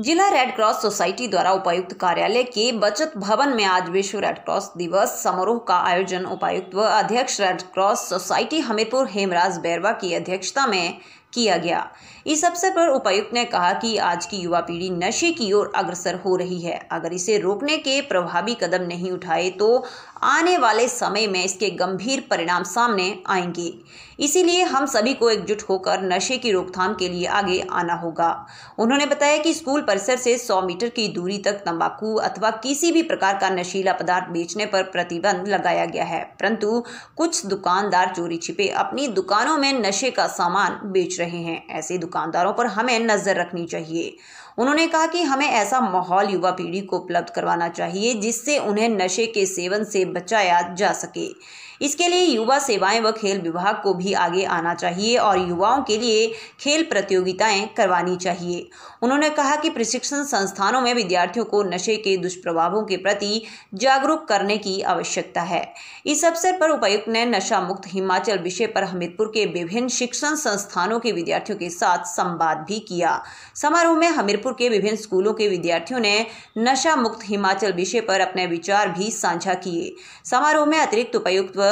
जिला red Cross society द्वारा उपायुक्त कार्यालय के बचत भवन में आज विश्व रेड क्रॉस दिवस समारोह का आयोजन उपायुक्त व अध्यक्ष Red Cross Society Hamirpur Hemraj Bairwa की अध्यक्षता में किया गया इस अवसर पर उपायुक्त ने कहा कि आज की युवा पीढ़ी नशे की ओर अग्रसर हो रही है अगर इसे रोकने के प्रभावी कदम नहीं उठाए तो आने वाले समय में इसके गंभीर परिणाम सामने आएंगे इसीलिए हम सभी को एकजुट होकर नशे की रोकथाम के लिए आगे आना होगा उन्होंने बताया कि स्कूल परिसर से 100 मीटर की दूरी तक तंबाकू अथवा किसी भी प्रकार का नशीला पदार्थ बेचने पर प्रतिबंध लगाया गया है परंतु कुछ दुकानदार चोरी छिपे अपनी दुकानों में नशे का सामान बेच रहे हैं ऐसे दुकानदारों पर हमें नज़र रखनी चाहिए उन्होंने कहा कि हमें ऐसा माहौल युवा पीढ़ी को उपलब्ध करवाना चाहिए जिससे उन्हें नशे के सेवन से बचाया जा सके इसके लिए युवा सेवाएं व खेल विभाग को भी आगे आना चाहिए और युवाओं के लिए खेल प्रतियोगिताएं करवानी चाहिए उन्होंने कहा कि प्रशिक्षण संस्थानों में विद्यार्थियों को नशे के दुष्प्रभावों के प्रति जागरूक करने की आवश्यकता है इस अवसर पर उपायुक्त ने नशा मुक्त हिमाचल विषय पर हमीरपुर के विभिन्न शिक्षण संस्थानों के विद्यार्थियों के साथ संवाद भी किया समारोह में हमीरपुर के विभिन्न स्कूलों के विद्यार्थियों ने नशा मुक्त हिमाचल विषय पर अपने विचार भी साझा किए समारोह में अतिरिक्त उपायुक्त व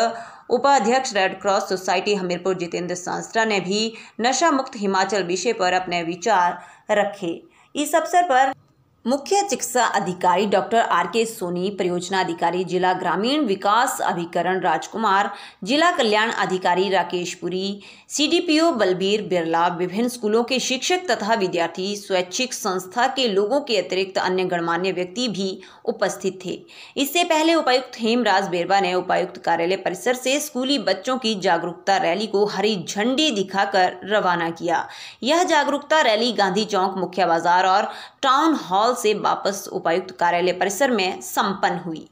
उपाध्यक्ष Red Cross Society Hamirpur Jitendra Sansra ने भी नशा मुक्त हिमाचल विषय पर अपने विचार रखे इस अवसर पर मुख्य चिकित्सा अधिकारी डॉक्टर आर के सोनी परियोजना अधिकारी जिला ग्रामीण विकास अभिकरण राजकुमार जिला कल्याण अधिकारी राकेश पुरी सीडीपीओ बलबीर बिरला विभिन्न स्कूलों के शिक्षक तथा विद्यार्थी स्वैच्छिक संस्था के लोगों के अतिरिक्त अन्य गणमान्य व्यक्ति भी उपस्थित थे इससे पहले उपायुक्त हेमराज बेरवा ने उपायुक्त कार्यालय परिसर से स्कूली बच्चों की जागरूकता रैली को हरी झंडी दिखाकर रवाना किया यह जागरूकता रैली गांधी चौक मुख्य बाजार और टाउन हॉल भोपाल से वापस उपायुक्त कार्यालय परिसर में संपन्न हुई